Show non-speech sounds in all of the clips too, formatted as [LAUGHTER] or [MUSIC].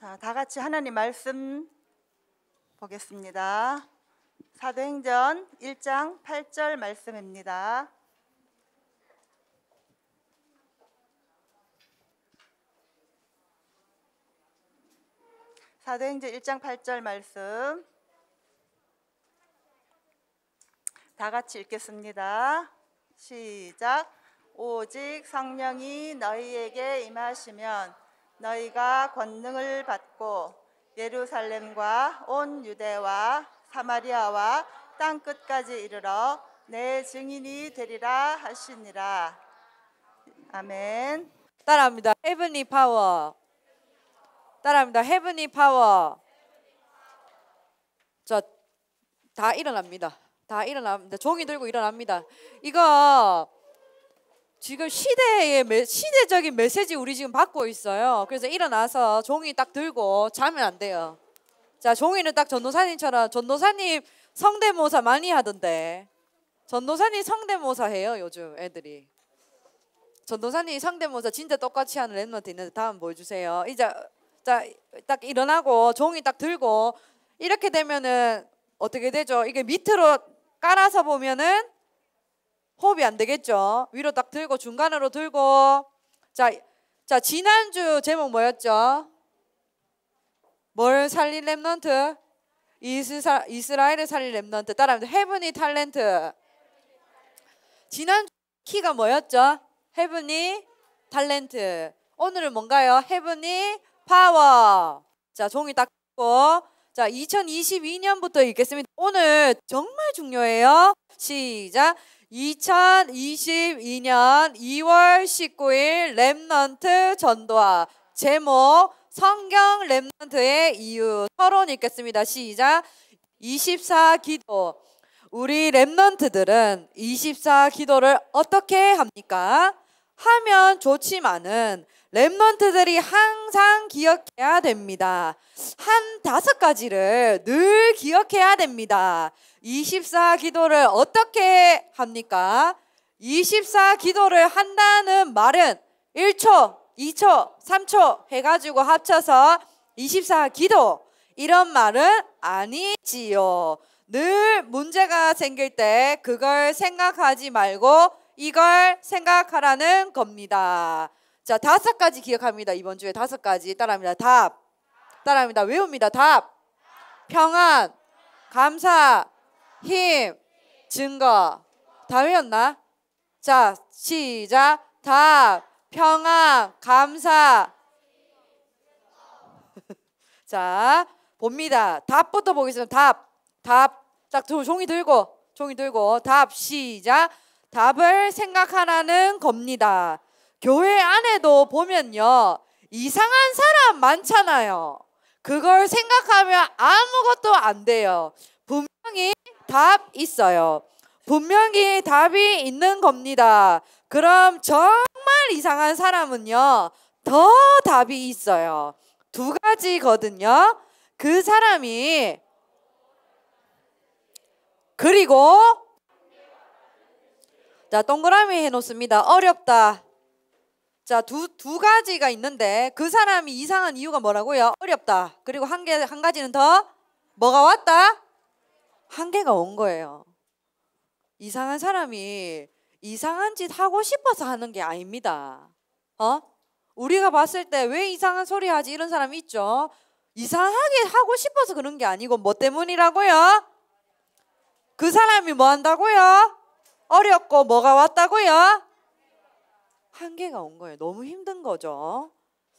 다, 다 같이 하나님 말씀 보겠습니다. 사도행전 1장 8절 말씀입니다. 사도행전 1장 8절 말씀 다 같이 읽겠습니다. 시작. 오직 성령이 너희에게 임하시면 너희가 권능을 받고 예루살렘과 온 유대와 사마리아와 땅 끝까지 이르러 내 증인이 되리라 하시니라. 아멘. 따라합니다. 헤븐리 파워. 따라합니다. 헤븐리 파워. 자, 다 일어납니다. 다 일어납니다. 종이 들고 일어납니다. 이거 지금 시대의 시대적인 메시지 우리 지금 받고 있어요. 그래서 일어나서 종이 딱 들고 자면 안 돼요. 자, 종이는 딱 전도사님처럼 전도사님 성대모사 많이 하던데 전도사님 성대모사 해요 요즘 애들이. 전도사님 성대모사 진짜 똑같이 하는 랩런트 있는데 다음 보여주세요. 이제 자, 딱 일어나고 종이 딱 들고 이렇게 되면은 어떻게 되죠? 이게 밑으로 깔아서 보면은 호흡이 안 되겠죠. 위로 딱 들고 중간으로 들고 자, 자 지난주 제목 뭐였죠? 뭘살릴 랩넌트? 이스라, 이스라엘을 살릴 랩넌트. 따라합니다. 헤븐이 탤런트. 지난주 키가 뭐였죠? 헤븐이 탤런트. 오늘은 뭔가요? 헤븐이 파워. 자, 종이 닦고. 자, 2022년부터 읽겠습니다. 오늘 정말 중요해요. 시작. 2022년 2월 19일 랩넌트 전도와 제목 성경 랩넌트의 이유 서론 읽겠습니다. 시작 24기도 우리 랩넌트들은 24기도를 어떻게 합니까? 하면 좋지만은 랩넌트들이 항상 기억해야 됩니다. 한 다섯 가지를 늘 기억해야 됩니다. 24 기도를 어떻게 합니까? 24 기도를 한다는 말은 1초, 2초, 3초 해가지고 합쳐서 24 기도 이런 말은 아니지요. 늘 문제가 생길 때 그걸 생각하지 말고 이걸 생각하라는 겁니다. 자, 다섯 가지 기억합니다. 이번 주에 다섯 가지. 따라합니다. 답. 따라합니다. 외웁니다. 답. 평안. 감사. 힘, 증거. 다 외웠나? 자, 시작. 답, 평안, 감사. [LAUGHS] 자, 봅니다. 답부터 보겠습니다. 답, 답. 딱 종이 들고, 종이 들고. 답, 시작. 답을 생각하라는 겁니다. 교회 안에도 보면요. 이상한 사람 많잖아요. 그걸 생각하면 아무것도 안 돼요. 분명히 답 있어요. 분명히 답이 있는 겁니다. 그럼 정말 이상한 사람은요, 더 답이 있어요. 두 가지거든요. 그 사람이 그리고 자 동그라미 해놓습니다. 어렵다. 자두두 두 가지가 있는데 그 사람이 이상한 이유가 뭐라고요? 어렵다. 그리고 한 개 한 가지는 더 뭐가 왔다? 한계가 온 거예요. 이상한 사람이 이상한 짓 하고 싶어서 하는 게 아닙니다. 어? 우리가 봤을 때 왜 이상한 소리 하지 이런 사람이 있죠. 이상하게 하고 싶어서 그런 게 아니고 뭐 때문이라고요? 그 사람이 뭐 한다고요? 어렵고 뭐가 왔다고요? 한계가 온 거예요. 너무 힘든 거죠.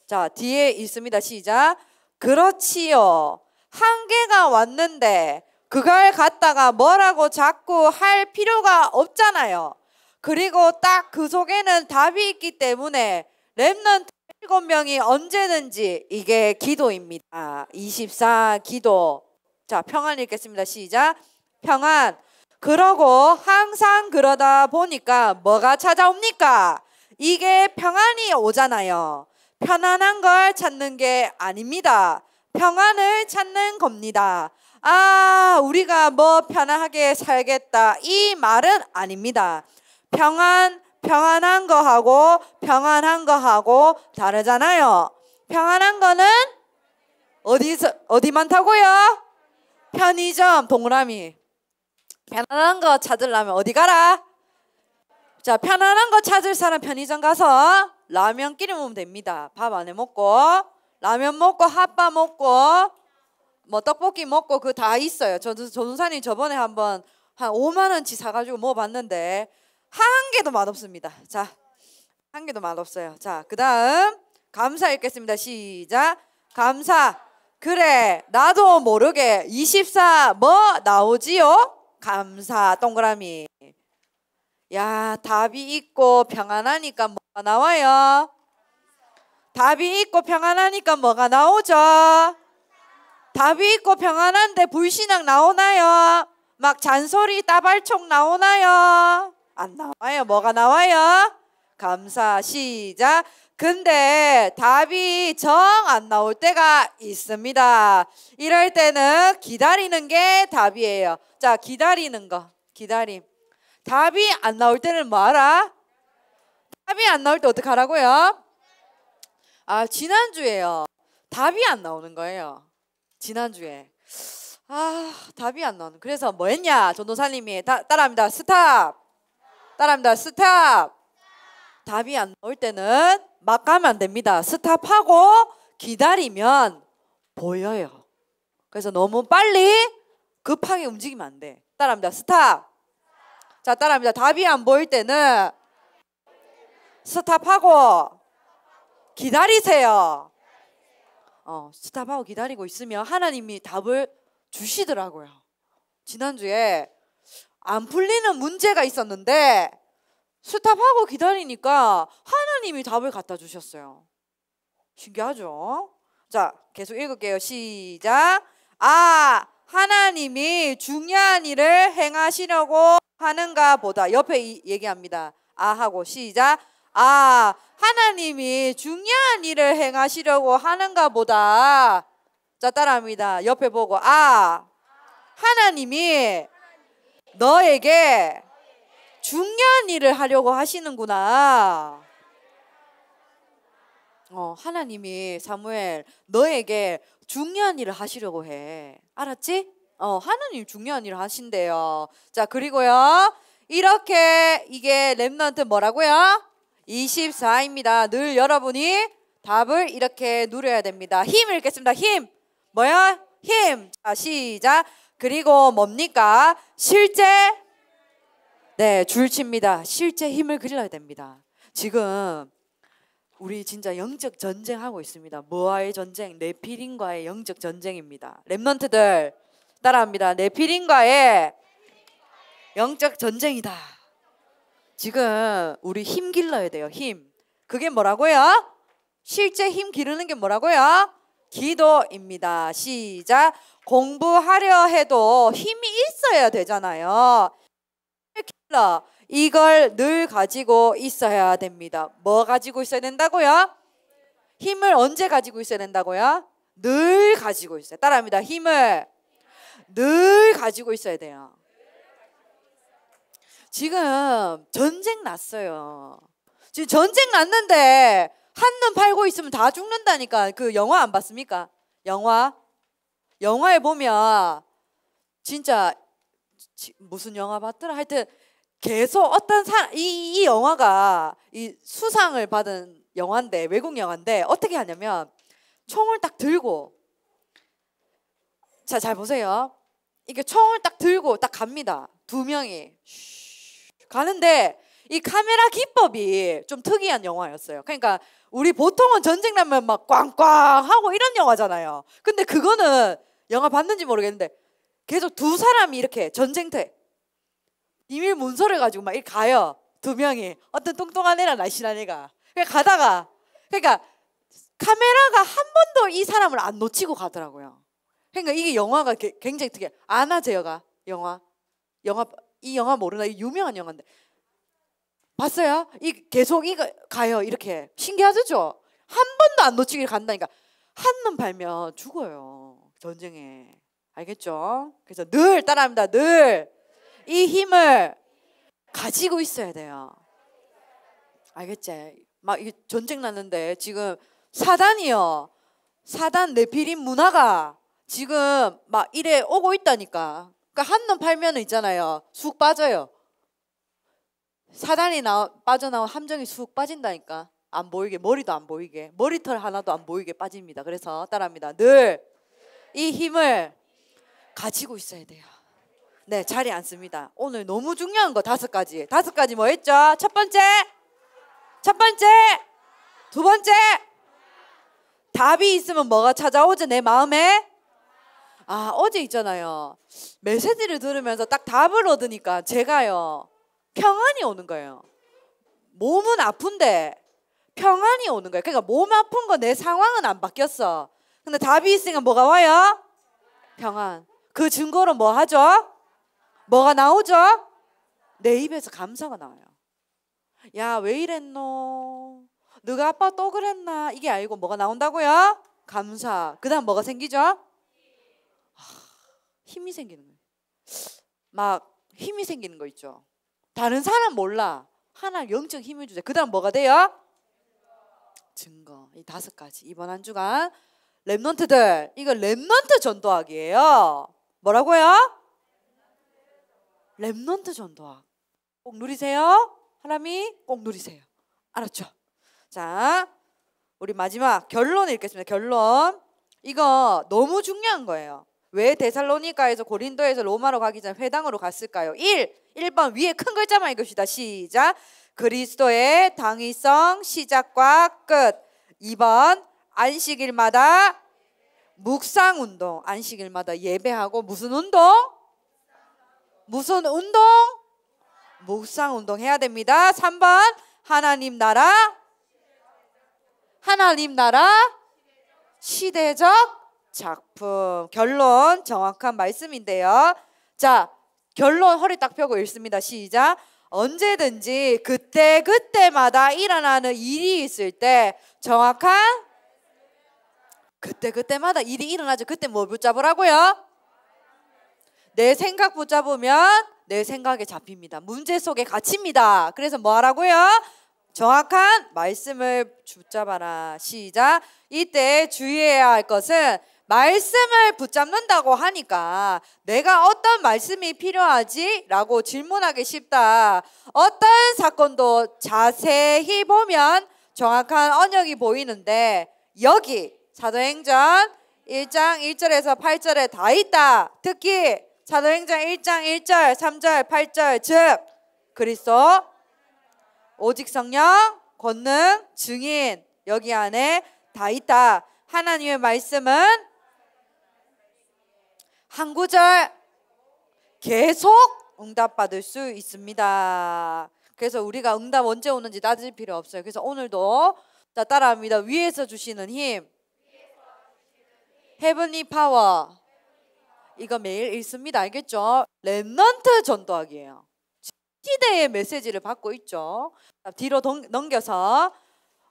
자, 뒤에 있습니다. 시작. 그렇지요. 한계가 왔는데 그걸 갖다가 뭐라고 자꾸 할 필요가 없잖아요. 그리고 딱 그 속에는 답이 있기 때문에 랩넌트 일 명이 언제든지 이게 기도입니다. 24 기도. 자, 평안 읽겠습니다. 시작. 평안. 그러고 항상 그러다 보니까 뭐가 찾아옵니까? 이게 평안이 오잖아요. 편안한 걸 찾는 게 아닙니다. 평안을 찾는 겁니다. 아, 우리가 뭐 편하게 안 살겠다. 이 말은 아닙니다. 평안, 평안한 거하고 평안한 거하고 다르잖아요. 평안한 거는 어디서, 어디 많다고요? 편의점, 동그라미. 편안한 거 찾으려면 어디 가라? 자, 편안한 거 찾을 사람 편의점 가서 라면 끼리 먹으면 됩니다. 밥안해 먹고, 라면 먹고, 핫바 먹고, 뭐 떡볶이 먹고 그 다 있어요. 저 전사님 저번에 한번 한 5만 원치 사가지고 먹어봤는데 한 개도 맛없습니다. 자, 한 개도 맛없어요. 자, 그 다음 감사 읽겠습니다. 시작. 감사. 그래, 나도 모르게 24 뭐 나오지요? 감사 동그라미. 야, 답이 있고 평안하니까 뭐가 나와요? 답이 있고 평안하니까 뭐가 나오죠? 답이 있고 평안한데 불신앙 나오나요? 막 잔소리 따발총 나오나요? 안 나와요. 뭐가 나와요? 감사 시작. 근데 답이 정 안 나올 때가 있습니다. 이럴 때는 기다리는 게 답이에요. 자, 기다리는 거. 기다림. 답이 안 나올 때는 뭐하라? 답이 안 나올 때 어떡하라고요? 아, 지난주에요. 답이 안 나오는 거예요. 지난주에 아 답이 안 나오는 그래서 뭐 했냐 전도사님이 다, 따라합니다 스탑 따라합니다 스탑 답이 안 나올 때는 막 가면 안 됩니다 스탑하고 기다리면 보여요 그래서 너무 빨리 급하게 움직이면 안 돼 따라합니다 스탑 자 따라합니다 답이 안 보일 때는 스탑하고 기다리세요 어, 스탑하고 기다리고 있으면 하나님이 답을 주시더라고요. 지난주에 안 풀리는 문제가 있었는데 스탑하고 기다리니까 하나님이 답을 갖다 주셨어요. 신기하죠? 자, 계속 읽을게요. 시작. 아, 하나님이 중요한 일을 행하시려고 하는가 보다. 옆에 이, 얘기합니다. 아 하고 시작. 아, 하나님이 중요한 일을 행하시려고 하는가 보다. 자, 따라합니다. 옆에 보고, 아, 하나님이 너에게 중요한 일을 하려고 하시는구나. 어, 하나님이 사무엘 너에게 중요한 일을 하시려고 해. 알았지? 어, 하나님 중요한 일을 하신대요. 자, 그리고요. 이렇게 이게 렘넌트 뭐라고요? 24입니다. 늘 여러분이 답을 이렇게 누려야 됩니다. 힘 읽겠습니다. 힘. 뭐야? 힘. 자, 시작. 그리고 뭡니까? 실제 네, 줄칩니다. 실제 힘을 그려야 됩니다. 지금 우리 진짜 영적 전쟁하고 있습니다. 뭐와의 전쟁? 네피린과의 영적 전쟁입니다. 랩넌트들 따라합니다. 네피린과의 영적 전쟁이다. 지금 우리 힘 길러야 돼요. 힘. 그게 뭐라고요? 실제 힘 기르는 게 뭐라고요? 기도입니다. 시작. 공부하려 해도 힘이 있어야 되잖아요. 힘 길러. 이걸 늘 가지고 있어야 됩니다. 뭐 가지고 있어야 된다고요? 힘을 언제 가지고 있어야 된다고요? 늘 가지고 있어요. 따라합니다. 힘을 늘 가지고 있어야 돼요. 지금 전쟁 났어요. 지금 전쟁 났는데 한 눈 팔고 있으면 다 죽는다니까. 그 영화 안 봤습니까? 영화? 영화에 보면 진짜 무슨 영화 봤더라? 하여튼 계속 어떤 사, 이, 이 영화가 이 수상을 받은 영화인데 외국 영화인데 어떻게 하냐면 총을 딱 들고 자 잘 보세요. 이게 총을 딱 들고 딱 갑니다. 두 명이 가는데 이 카메라 기법이 좀 특이한 영화였어요. 그러니까 우리 보통은 전쟁 나면 막 꽝꽝 하고 이런 영화잖아요. 근데 그거는 영화 봤는지 모르겠는데 계속 두 사람이 이렇게 전쟁터에 비밀 문서를 가지고 막 이렇게 가요. 두 명이 어떤 뚱뚱한 애랑 날씬한 애가 가다가 그러니까 카메라가 한 번도 이 사람을 안 놓치고 가더라고요. 그러니까 이게 영화가 굉장히 특이해. 아나 제어가 영화 영화 이 영화 모르나? 이 유명한 영화인데. 봤어요? 이 계속 이 가요. 이렇게. 신기하죠? 한 번도 안 놓치길 간다니까. 한놈 발면 죽어요. 전쟁에. 알겠죠? 그래서 늘 따라합니다. 늘 이 힘을 가지고 있어야 돼요. 알겠지? 막이 전쟁 났는데 지금 사단이요. 사단 내피림 문화가 지금 막 이래 오고 있다니까. 그러니까 한눈 팔면 있잖아요. 쑥 빠져요. 사단이 나, 빠져나온 함정이 쑥 빠진다니까. 안 보이게 머리도 안 보이게 머리털 하나도 안 보이게 빠집니다. 그래서 따라합니다. 늘 이 힘을 가지고 있어야 돼요. 네, 자리 앉습니다. 오늘 너무 중요한 거 다섯 가지. 다섯 가지 뭐 했죠? 첫 번째, 첫 번째, 두 번째. 답이 있으면 뭐가 찾아오죠? 내 마음에 아 어제 있잖아요 메시지를 들으면서 딱 답을 얻으니까 제가요 평안이 오는 거예요 몸은 아픈데 평안이 오는 거예요 그러니까 몸 아픈 거 내 상황은 안 바뀌었어 근데 답이 있으니까 뭐가 와요? 평안 그 증거로 뭐 하죠? 뭐가 나오죠? 내 입에서 감사가 나와요 야 왜 이랬노 누가 아빠 또 그랬나 이게 아니고 뭐가 나온다고요? 감사 그 다음 뭐가 생기죠? 힘이 생기는 거예요. 막 힘이 생기는 거 있죠. 다른 사람 몰라. 하나 영적 힘을 주자. 그다음 뭐가 돼요? 증거. 이 다섯 가지. 이번 한 주간 랩넌트들 이거 랩넌트 전도학이에요. 뭐라고요? 랩넌트 전도학. 꼭 누리세요. 하나님꼭 누리세요. 알았죠? 자, 우리 마지막 결론 읽겠습니다. 결론. 이거 너무 중요한 거예요. 왜 데살로니가에서 고린도에서 로마로 가기 전 회당으로 갔을까요? 1. 1번 위에 큰 글자만 읽읍시다. 시작. 그리스도의 당위성 시작과 끝. 2번 안식일마다 묵상 운동. 안식일마다 예배하고 무슨 운동? 무슨 운동? 묵상 운동 해야 됩니다. 3번 하나님 나라 하나님 나라 시대적 작품. 결론 정확한 말씀인데요. 자, 결론 허리 딱 펴고 읽습니다. 시작. 언제든지 그때 그때마다 일어나는 일이 있을 때 정확한 그때 그때마다 일이 일어나죠. 그때 뭐 붙잡으라고요? 내 생각 붙잡으면 내 생각에 잡힙니다. 문제 속에 갇힙니다. 그래서 뭐 하라고요? 정확한 말씀을 붙잡아라. 시작. 이때 주의해야 할 것은 말씀을 붙잡는다고 하니까 내가 어떤 말씀이 필요하지? 라고 질문하기 쉽다. 어떤 사건도 자세히 보면 정확한 언역이 보이는데 여기 사도행전 1장 1절에서 8절에 다 있다. 특히 사도행전 1장 1절, 3절, 8절 즉 그리스도 오직 성령, 권능, 증인 여기 안에 다 있다. 하나님의 말씀은 한 구절 계속 응답받을 수 있습니다. 그래서 우리가 응답 언제 오는지 따질 필요 없어요. 그래서 오늘도 자 따라합니다. 위에서 주시는 힘. 헤븐리 파워. 이거 매일 읽습니다. 알겠죠? 랩넌트 전도학이에요. 시대의 메시지를 받고 있죠. 뒤로 넘겨서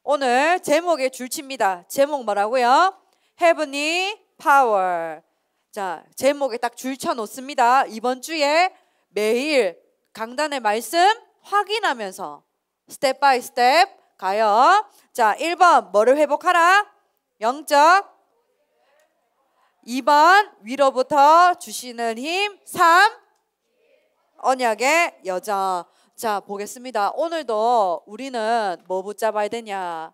오늘 제목에 줄칩니다. 제목 뭐라고요? 헤븐리 파워. 자, 제목에 딱 줄쳐 놓습니다. 이번 주에 매일 강단의 말씀 확인하면서 스텝 바이 스텝 가요. 자, 1번 뭐를 회복하라? 영적 2번 위로부터 주시는 힘 3. 언약의 여자 자 보겠습니다 오늘도 우리는 뭐 붙잡아야 되냐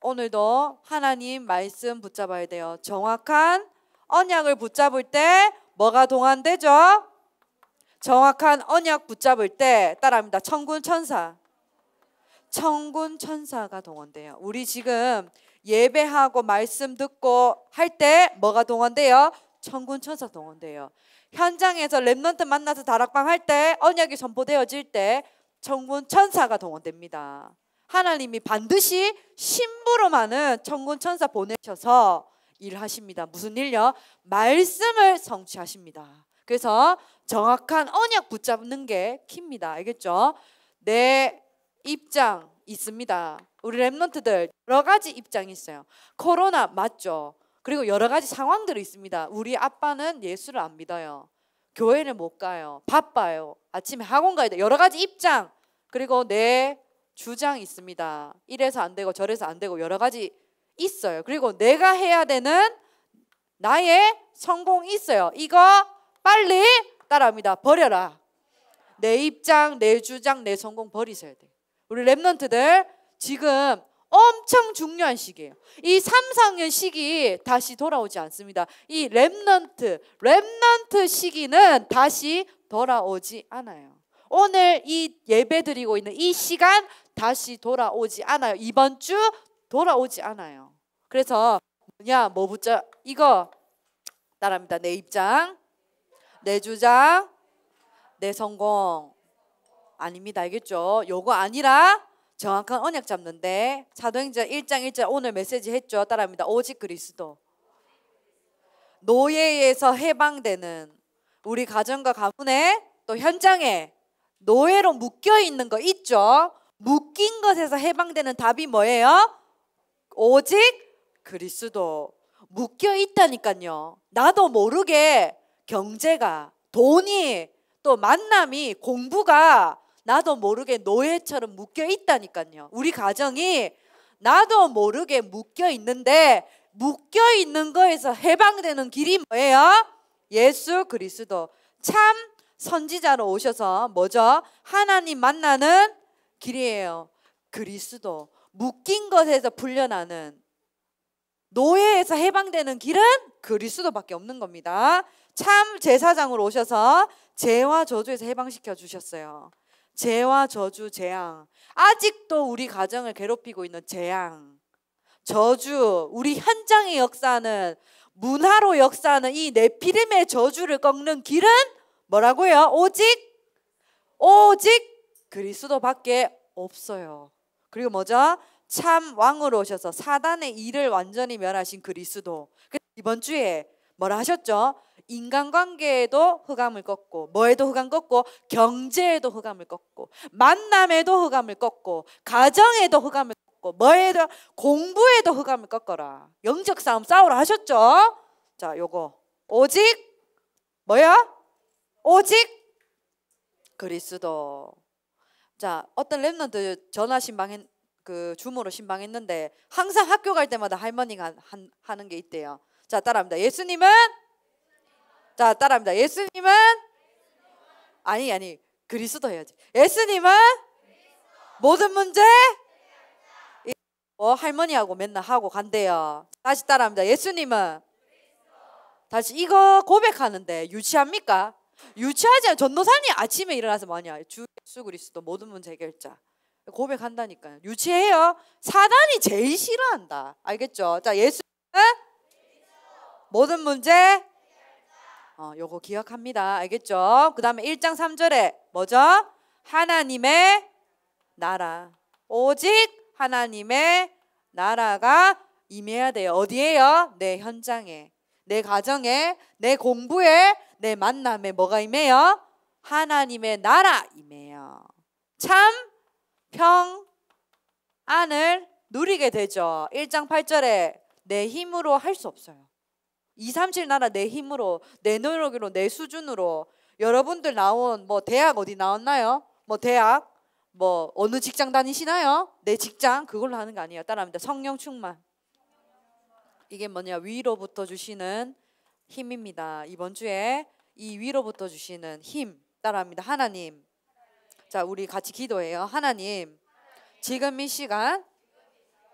오늘도 하나님 말씀 붙잡아야 돼요 정확한 언약을 붙잡을 때 뭐가 동안되죠? 정확한 언약 붙잡을 때 따라합니다. 천군 천사. 천군 천사가 동원돼요. 우리 지금 예배하고 말씀 듣고 할 때 뭐가 동원돼요? 천군 천사 동원돼요. 현장에서 랩넌트 만나서 다락방 할 때 언약이 선포되어질 때 천군 천사가 동원됩니다. 하나님이 반드시 신부로만은 천군 천사 보내셔서 일하십니다. 무슨 일요? 말씀을 성취하십니다. 그래서 정확한 언약 붙잡는 게 킵니다. 알겠죠? 내 입장 있습니다. 우리 랩런트들 여러 가지 입장이 있어요. 코로나 맞죠? 그리고 여러 가지 상황들이 있습니다. 우리 아빠는 예수를 안 믿어요. 교회를 못 가요. 바빠요. 아침에 학원 가야 돼. 여러 가지 입장. 그리고 내 주장 있습니다. 이래서 안 되고 저래서 안 되고 여러 가지 있어요. 그리고 내가 해야 되는 나의 성공이 있어요. 이거 빨리 따라합니다. 버려라. 내 입장, 내 주장, 내 성공 버리셔야 돼요. 우리 랩런트들 지금 엄청 중요한 시기예요. 이 3, 4학년 시기 다시 돌아오지 않습니다. 이 랩런트, 랩런트 시기는 다시 돌아오지 않아요. 오늘 이 예배 드리고 있는 이 시간 다시 돌아오지 않아요. 이번 주 돌아오지 않아요. 그래서 뭐냐 뭐 붙자 이거 따라합니다. 내 입장, 내 주장, 내 성공 아닙니다. 알겠죠? 요거 아니라 정확한 언약 잡는데 사도행전 1장 1절 오늘 메시지 했죠. 따라합니다. 오직 그리스도. 노예에서 해방되는 우리 가정과 가문에 또 현장에 노예로 묶여 있는 거 있죠? 묶인 것에서 해방되는 답이 뭐예요? 오직 그리스도 묶여 있다니까요. 나도 모르게 경제가, 돈이, 또 만남이, 공부가 나도 모르게 노예처럼 묶여 있다니까요. 우리 가정이 나도 모르게 묶여 있는데 묶여 있는 거에서 해방되는 길이 뭐예요? 예수 그리스도. 참 선지자로 오셔서 뭐죠? 하나님 만나는 길이에요. 그리스도. 묶인 것에서 풀려나는 노예에서 해방되는 길은 그리스도밖에 없는 겁니다. 참 제사장으로 오셔서 죄와 저주에서 해방시켜 주셨어요. 죄와 저주, 재앙. 아직도 우리 가정을 괴롭히고 있는 재앙. 저주, 우리 현장의 역사는 문화로 역사하는 이 네피림의 저주를 꺾는 길은 뭐라고요? 오직 오직 그리스도밖에 없어요. 그리고 뭐죠? 참 왕으로 오셔서 사단의 일을 완전히 멸하신 그리스도. 이번 주에 뭐라 하셨죠? 인간관계에도 흑암을 꺾고 뭐에도 흑암 꺾고 경제에도 흑암을 꺾고 만남에도 흑암을 꺾고 가정에도 흑암을 꺾고 뭐에도 공부에도 흑암을 꺾어라. 영적 싸움 싸우라 하셨죠? 자, 요거 오직 뭐야? 오직 그리스도. 자, 어떤 랩런트 전화 신방했 그 줌으로 신방했는데 항상 학교 갈 때마다 할머니가 한, 하는 게 있대요. 자, 따라합니다. 예수님은 자, 따라합니다. 예수님은 아니 아니 그리스도 해야지. 예수님은 모든 문제 예, 뭐 할머니하고 맨날 하고 간대요. 다시 따라합니다. 예수님은 다시 이거 고백하는데 유치합니까? 유치하지 않아요. 전도사님 아침에 일어나서 뭐냐. 주 예수 그리스도 모든 문 해결자. 고백한다니까요. 유치해요. 사단이 제일 싫어한다. 알겠죠? 자, 예수는 모든 문제 어, 요거 기억합니다. 알겠죠? 그 다음에 1장 3절에 뭐죠? 하나님의 나라. 오직 하나님의 나라가 임해야 돼요. 어디에요? 내 현장에. 내 가정에, 내 공부에, 내 만남에 뭐가 임해요? 하나님의 나라 임해요. 참 평안을 누리게 되죠. 1장 8절에 내 힘으로 할 수 없어요. 2, 3, 7 나라 내 힘으로, 내 노력으로, 내 수준으로 여러분들 나온 뭐 대학 어디 나왔나요? 뭐 대학 뭐 어느 직장 다니시나요? 내 직장 그걸로 하는 거 아니에요. 따라합니다. 성령 충만. 이게 뭐냐 위로부터 주시는 힘입니다. 이번 주에 이 위로부터 주시는 힘 따라합니다. 하나님. 자, 우리 같이 기도해요. 하나님. 지금 이 시간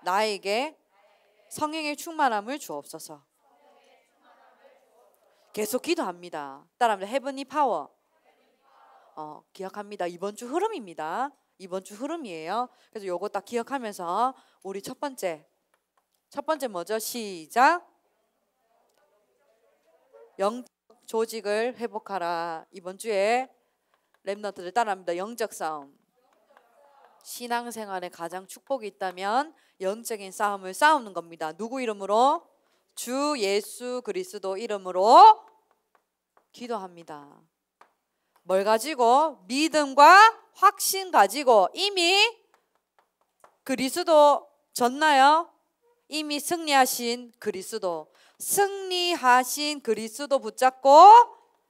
나에게 성령의 충만함을 주옵소서. 계속 기도합니다. 따라합니다. 헤븐이 파워. 어, 기억합니다. 이번 주 흐름입니다. 이번 주 흐름이에요. 그래서 요거 딱 기억하면서 우리 첫 번째 첫 번째 뭐죠? 시작. 영적 조직을 회복하라. 이번 주에 랩너트를 따라합니다. 영적 싸움. 신앙생활에 가장 축복이 있다면 영적인 싸움을 싸우는 겁니다. 누구 이름으로? 주 예수 그리스도 이름으로 기도합니다. 뭘 가지고? 믿음과 확신 가지고 이미 그리스도 졌나요? 이미 승리하신 그리스도, 승리하신 그리스도 붙잡고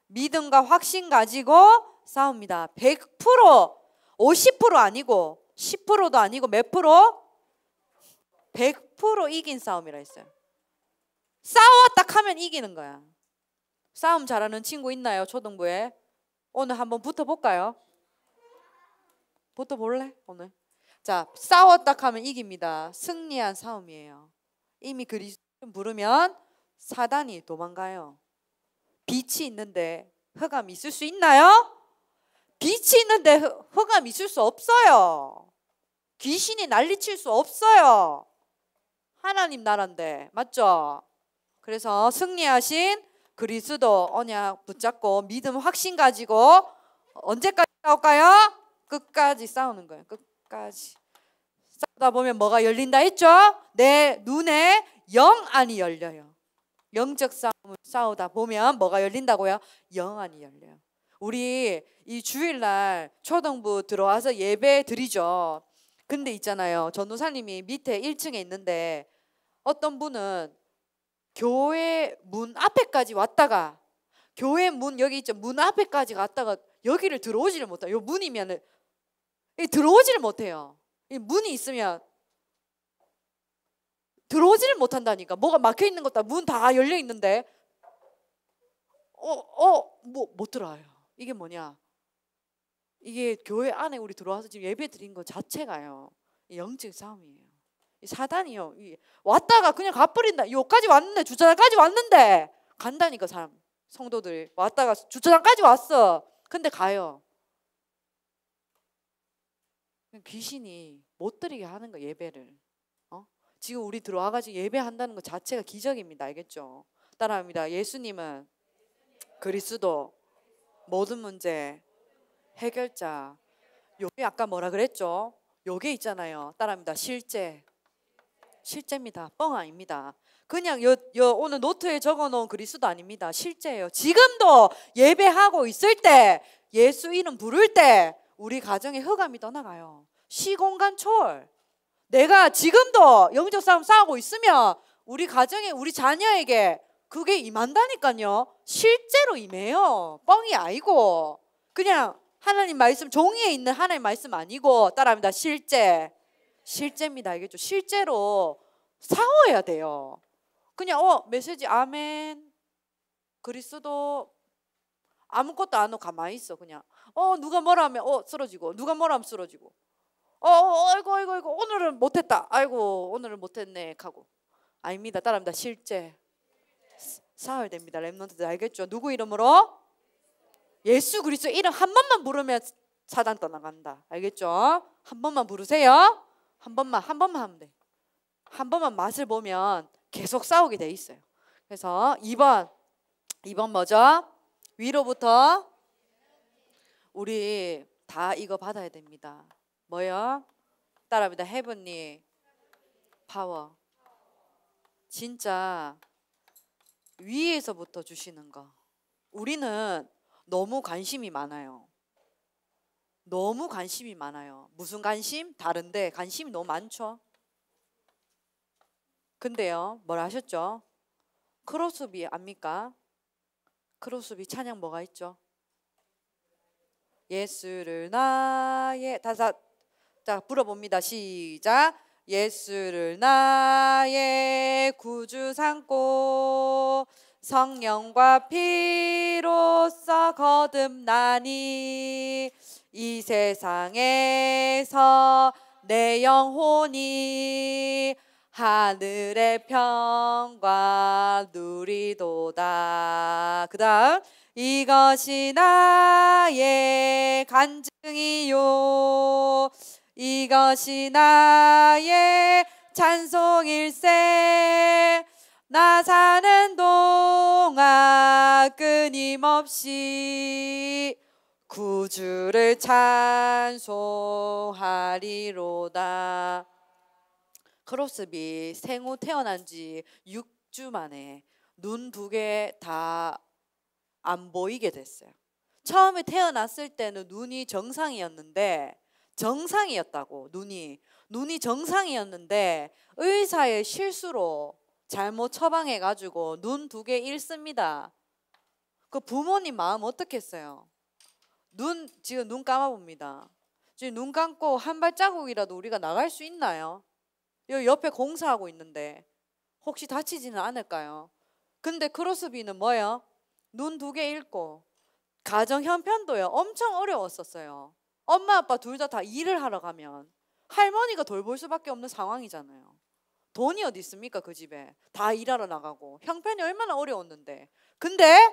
믿음과 확신 가지고 싸웁니다. 100% 50% 아니고 10%도 아니고 몇 프로? 100% 이긴 싸움이라 했어요. 싸웠다 하면 이기는 거야. 싸움 잘하는 친구 있나요? 초등부에? 오늘 한번 붙어 볼까요? 붙어 볼래? 오늘. 자, 싸웠다 하면 이깁니다. 승리한 싸움이에요. 이미 그리스도를 부르면 사단이 도망가요. 빛이 있는데 흑암이 있을 수 있나요? 빛이 있는데 흑암이 있을 수 없어요. 귀신이 난리칠 수 없어요. 하나님 나라인데 맞죠? 그래서 승리하신 그리스도 언약 붙잡고 믿음 확신 가지고 언제까지 싸울까요? 끝까지 싸우는 거예요. 끝까지. 읽다 보면 뭐가 열린다 했죠? 내 눈에 영안이 열려요. 영적 싸움을 싸우다 보면 뭐가 열린다고요? 영안이 열려요. 우리 이 주일날 초등부 들어와서 예배 드리죠. 근데 있잖아요. 전도사님이 밑에 1층에 있는데 어떤 분은 교회 문 앞에까지 왔다가 교회 문 여기 있죠. 문 앞에까지 갔다가 여기를 들어오지를 못해요. 요문이면 들어오지를 못해요. 문이 있으면 들어오지를 못한다니까. 뭐가 막혀 있는 것도문다 열려 있는데 어어뭐 못 들어와요. 이게 뭐냐? 이게 교회 안에 우리 들어와서 지금 예배 드린 것 자체가요. 영적 싸움이에요. 사단이요. 왔다가 그냥 가버린다. 여기까지 왔는데 주차장까지 왔는데 간다니까 사람 성도들 왔다가 주차장까지 왔어. 근데 가요. 귀신이 못 드리게 하는 거 예배를. 어? 지금 우리 들어와가지고 예배한다는 것 자체가 기적입니다. 알겠죠? 따라합니다. 예수님은 그리스도 모든 문제 해결자. 요게 아까 뭐라 그랬죠? 요게 있잖아요. 따라합니다. 실제. 실제입니다. 뻥 아닙니다. 그냥 여, 여 오늘 노트에 적어놓은 그리스도 아닙니다. 실제예요. 지금도 예배하고 있을 때 예수 이름 부를 때 우리 가정의 흑암이 떠나가요. 시공간 초월. 내가 지금도 영적 싸움 싸우고 있으면 우리 가정에 우리 자녀에게 그게 임한다니까요. 실제로 임해요. 뻥이 아니고 그냥 하나님 말씀 종이에 있는 하나님 말씀 아니고 따라합니다. 실제 실제입니다. 이게 좀 실제로 싸워야 돼요. 그냥 어 메시지 아멘 그리스도 아무것도 안 하고 가만히 있어 그냥 어 누가 뭐라 하면 어 쓰러지고 누가 뭐라 하면 쓰러지고 어, 어 아이고 아이고 아이고 오늘은 못했다 아이고 오늘은 못했네 하고 아닙니다 따라합니다 실제 사흘 됩니다 랩런트들 알겠죠 누구 이름으로 예수 그리스도 이름 한 번만 부르면 사단 떠나간다 알겠죠 한 번만 부르세요 한 번만 한 번만 하면 돼 한 번만 맛을 보면 계속 싸우게 돼 있어요 그래서 2번 2번 뭐죠 위로부터 우리 다 이거 받아야 됩니다. 뭐요? 따라합니다. 헤븐니 파워. 진짜 위에서부터 주시는 거. 우리는 너무 관심이 많아요. 너무 관심이 많아요. 무슨 관심? 다른데 관심이 너무 많죠. 근데요, 뭘 하셨죠? 크로스비 압니까? 크로스비 찬양 뭐가 있죠? 예수를 나의 다섯 자 불어봅니다. 시작. 예수를 나의 구주 삼고 성령과 피로써 거듭나니 이 세상에서 내 영혼이 하늘의 평과 누리도다. 그 다음 이것이 나의 간증이요 이것이 나의 찬송일세 나 사는 동안 끊임없이 구주를 찬송하리로다. 크로스비 생후 태어난 지 6주 만에 눈두개다 안 보이게 됐어요. 처음에 태어났을 때는 눈이 정상이었는데 정상이었다고 눈이 눈이 정상이었는데 의사의 실수로 잘못 처방해 가지고 눈 두 개 잃습니다. 그 부모님 마음 어떻겠어요? 눈 지금 눈 감아 봅니다. 지금 눈 감고 한 발자국이라도 우리가 나갈 수 있나요? 여 옆에 공사하고 있는데 혹시 다치지는 않을까요? 근데 크로스비는 뭐예요? 눈두개 읽고 가정 형편도요. 엄청 어려웠었어요. 엄마 아빠 둘 다 다 일을 하러 가면 할머니가 돌볼 수밖에 없는 상황이잖아요. 돈이 어디 있습니까 그 집에 다 일하러 나가고 형편이 얼마나 어려웠는데 근데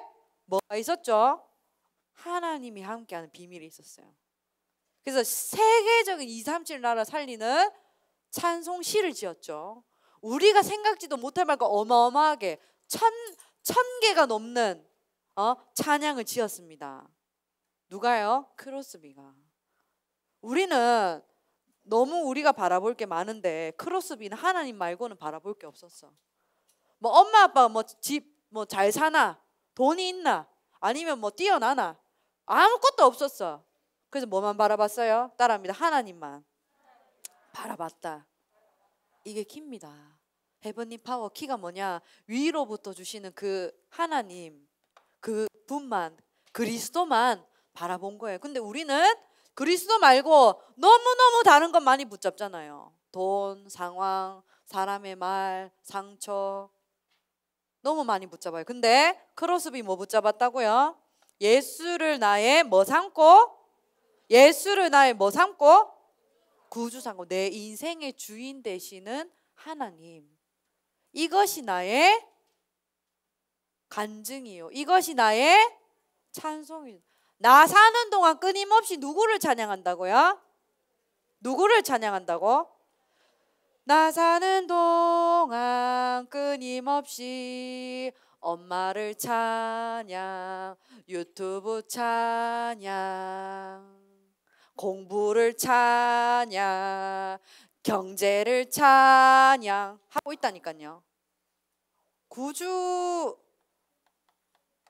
뭐가 있었죠? 하나님이 함께하는 비밀이 있었어요. 그래서 세계적인 237 나라 살리는 찬송시를 지었죠. 우리가 생각지도 못할 만큼 어마어마하게 천, 천 개가 넘는 어? 찬양을 지었습니다. 누가요? 크로스비가. 우리는 너무 우리가 바라볼 게 많은데 크로스비는 하나님 말고는 바라볼 게 없었어. 뭐 엄마 아빠뭐집뭐 잘 사나 돈이 있나 아니면 뭐 뛰어나나 아무것도 없었어. 그래서 뭐만 바라봤어요? 따라합니다. 하나님만 바라봤다. 이게 킵니다. 헤븐님 파워 키가 뭐냐? 위로부터 주시는 그 하나님 그분만 그리스도만 바라본 거예요. 근데 우리는 그리스도 말고 너무너무 다른 것 많이 붙잡잖아요. 돈, 상황, 사람의 말, 상처 너무 많이 붙잡아요. 근데 크로스비 뭐 붙잡았다고요? 예수를 나의 뭐 삼고 예수를 나의 뭐 삼고 구주 삼고 내 인생의 주인 되시는 하나님 이것이 나의 간증이요. 이것이 나의 찬송이. 나 사는 동안 끊임없이 누구를 찬양한다고요? 누구를 찬양한다고? 나 사는 동안 끊임없이 엄마를 찬양, 유튜브 찬양, 공부를 찬양, 경제를 찬양 하고 있다니까요. 구주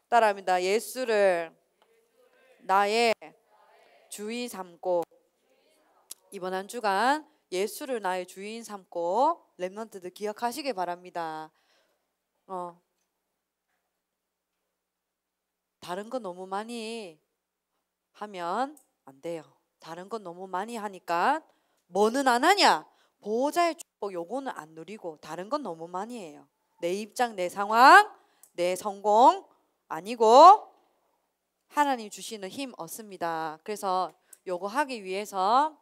따라합니다. 예수를 나의 주인 삼고 이번 한 주간 예수를 나의 주인 삼고 랩런트들 기억하시길 바랍니다. 어. 다른 거 너무 많이 하면 안 돼요. 다른 건 너무 많이 하니까 뭐는 안 하냐? 보호자의 축복 요거는 안 누리고 다른 건 너무 많이 해요. 내 입장, 내 상황, 내 성공 아니고 하나님 주시는 힘 얻습니다. 그래서 요거 하기 위해서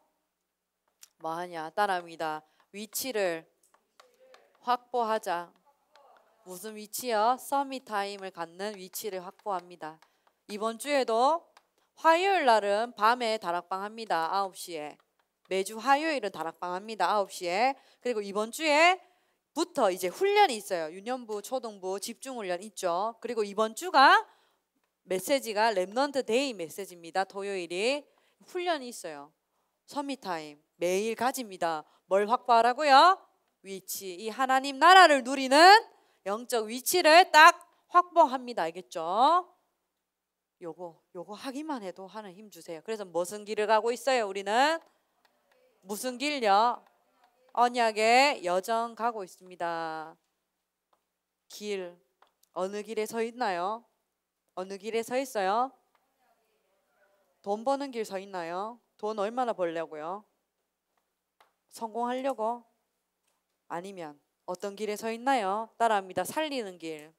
뭐 하냐? 따라합니다. 위치를 확보하자. 무슨 위치요? 서밋 타임을 갖는 위치를 확보합니다. 이번 주에도 화요일 날은 밤에 다락방 합니다. 9시에. 매주 화요일은 다락방 합니다. 9시에. 그리고 이번 주에 부터 이제 훈련이 있어요. 유년부, 초등부 집중 훈련 있죠. 그리고 이번 주가 메시지가 랩넌트 데이 메시지입니다. 토요일이 훈련이 있어요. 서밋 타임 매일 가집니다. 뭘 확보하라고요? 위치. 이 하나님 나라를 누리는 영적 위치를 딱 확보합니다. 알겠죠? 요거 요거 하기만 해도 하는 힘 주세요. 그래서 무슨 길을 가고 있어요? 우리는 무슨 길요? 언약의 여정 가고 있습니다. 길 어느 길에 서 있나요? 어느 길에 서 있어요? 돈 버는 길 서 있나요? 돈 얼마나 벌려고요? 성공하려고? 아니면 어떤 길에 서 있나요? 따라합니다. 살리는 길.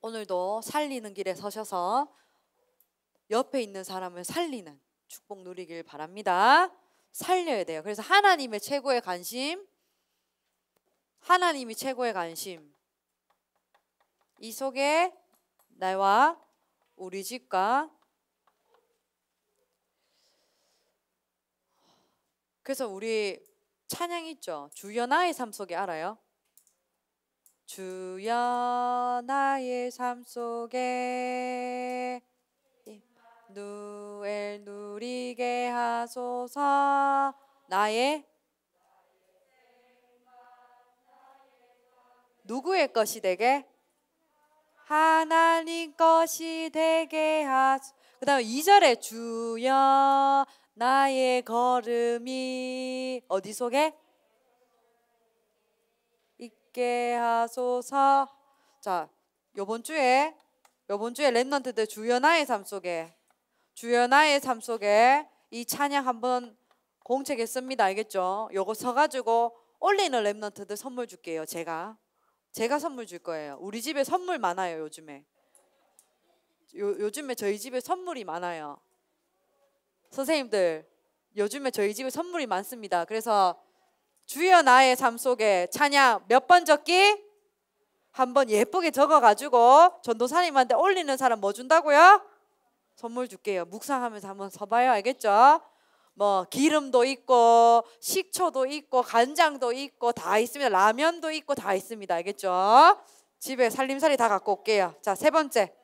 오늘도 살리는 길에 서셔서 옆에 있는 사람을 살리는 축복 누리길 바랍니다. 살려야 돼요. 그래서 하나님의 최고의 관심, 하나님이 최고의 관심. 이 속에 나와 우리 집과 그래서 우리 찬양 있죠. 주여 나의 삶 속에 알아요? 주여 나의 삶 속에 누엘 누리게 하소서 나의 누구의 것이 되게? 하나님 것이 되게 하소 서그 다음 2절에 주여 나의 걸음이 어디 속에? 있게 하소서 자 요번 주에 요번 주에 랩런트들 주여 나의 삶 속에 주여 나의 삶 속에 이 찬양 한 번 공책했습니다. 알겠죠? 요거 서가지고 올리는 랩런트들 선물 줄게요. 제가. 제가 선물 줄 거예요. 우리 집에 선물 많아요. 요즘에. 요, 요즘에 저희 집에 선물이 많아요. 선생님들 요즘에 저희 집에 선물이 많습니다. 그래서 주여 나의 삶 속에 찬양 몇 번 적기? 한번 예쁘게 적어가지고 전도사님한테 올리는 사람 뭐 준다고요? 선물 줄게요. 묵상하면서 한번 써봐요. 알겠죠? 뭐 기름도 있고 식초도 있고 간장도 있고 다 있습니다. 라면도 있고 다 있습니다. 알겠죠? 집에 살림살이 다 갖고 올게요. 자, 세 번째.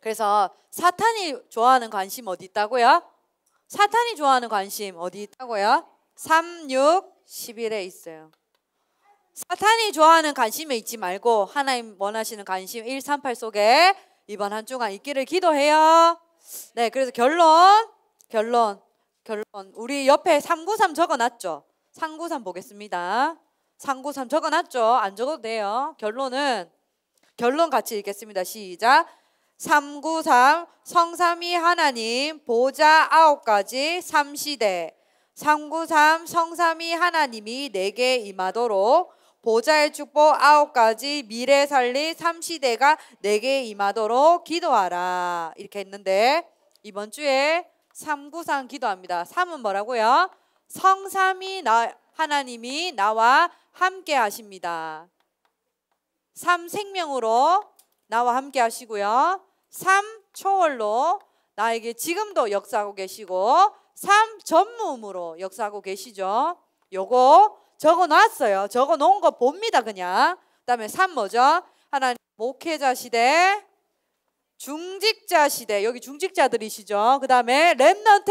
그래서 사탄이 좋아하는 관심 어디 있다고요? 사탄이 좋아하는 관심 어디 있다고요? 3, 6, 11에 있어요. 사탄이 좋아하는 관심에 있지 말고 하나님 원하시는 관심 1, 3, 8 속에 이번 한 주간 있기를 기도해요. 네, 그래서 결론, 결론, 결론. 우리 옆에 393 적어놨죠? 393 보겠습니다. 393 적어놨죠? 안 적어도 돼요. 결론은, 결론 같이 읽겠습니다. 시작. 393 성삼위 하나님 보좌 아홉 가지 삼시대 393 성삼위 하나님이 내게 임하도록 보좌의 축복 아홉 가지 미래 살리 3시대가 내게 임하도록 기도하라 이렇게 했는데 이번 주에 삼구상 기도합니다. 삼은 뭐라고요? 성삼이 나, 하나님이 나와 함께 하십니다. 삼 생명으로 나와 함께 하시고요. 삼 초월로 나에게 지금도 역사하고 계시고 삼 전무음으로 역사하고 계시죠. 요거 적어 놨어요. 적어 놓은 거 봅니다, 그냥. 그 다음에 3 뭐죠? 하나님, 목회자 시대, 중직자 시대, 여기 중직자들이시죠. 그 다음에 랩넌트,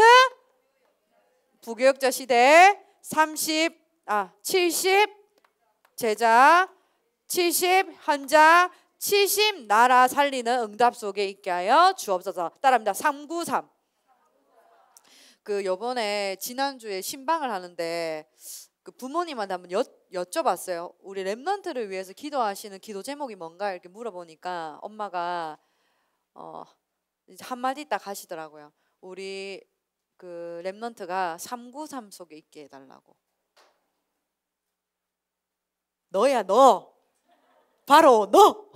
부교역자 시대, 30, 아, 70, 제자, 70, 현자, 70 나라 살리는 응답 속에 있게 하여 주옵소서. 따라합니다. 393. 그 요번에 지난주에 신방을 하는데 그 부모님한테 한번 여, 여쭤봤어요. 우리 랩런트를 위해서 기도하시는 기도 제목이 뭔가 이렇게 물어보니까 엄마가 어, 한마디 딱 하시더라고요. 우리 그 랩런트가 393 속에 있게 해달라고. 너야 너. 바로 너.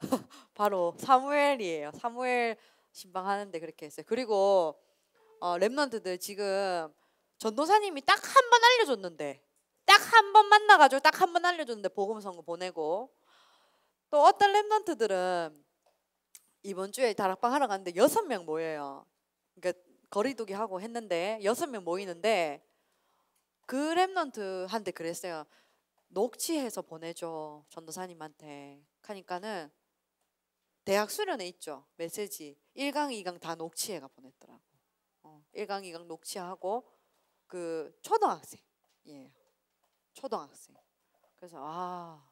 [LAUGHS] 바로 사무엘이에요. 사무엘 신방하는데 그렇게 했어요. 그리고 어, 랩런트들 지금 전도사님이 딱 한 번 알려줬는데 딱 한 번 만나가지고 딱 한 번 알려줬는데 보음 선거 보내고 또 어떤 랩런트들은 이번 주에 다락방 하러 갔는데 여섯 명 모여요. 그러니까 거리두기 하고 했는데 여섯 명 모이는데 그 랩런트 한테 그랬어요. 녹취해서 보내줘 전도사님한테. 하니까는 대학 수련회 있죠 메시지 1강 2강 다 녹취해가 보냈더라고. 어, 1강 2강 녹취하고 그 초등학생. 예. 초등학생. 그래서 아,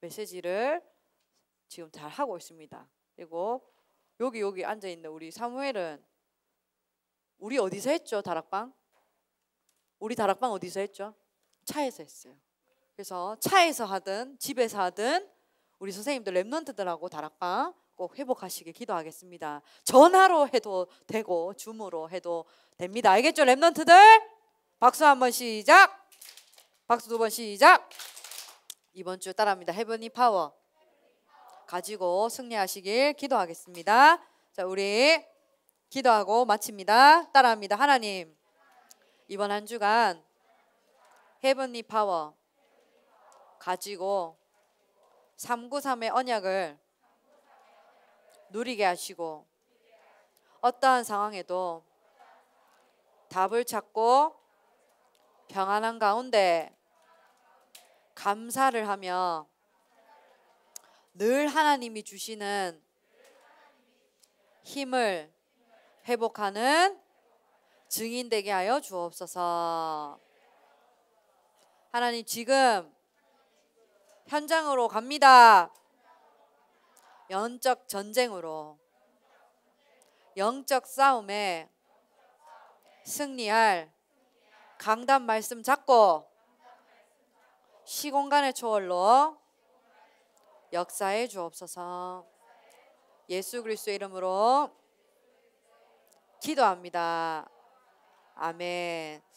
메시지를 지금 잘 하고 있습니다. 그리고 여기 여기 앉아 있는 우리 사무엘은 우리 어디서 했죠? 다락방? 우리 다락방 어디서 했죠? 차에서 했어요. 그래서 차에서 하든 집에서 하든 우리 선생님들 랩런트들하고 다락방 꼭 회복하시길 기도하겠습니다. 전화로 해도 되고 줌으로 해도 됩니다. 알겠죠? 랩런트들? 박수 한 번 시작. 박수 두 번 시작. 이번 주 따라합니다. 헤븐이 파워 가지고 승리하시길 기도하겠습니다. 자, 우리 기도하고 마칩니다. 따라합니다. 하나님 이번 한 주간 헤븐이 파워 가지고 393의 언약을 누리게 하시고 어떠한 상황에도 답을 찾고 평안한 가운데 감사를 하며 늘 하나님이 주시는 힘을 회복하는 증인 되게 하여 주옵소서. 하나님 지금 현장으로 갑니다. 영적 전쟁으로 영적 싸움에 승리할 강단 말씀 잡고 시공간의 초월로 역사에 주옵소서. 예수 그리스도 의 이름으로 기도합니다. 아멘.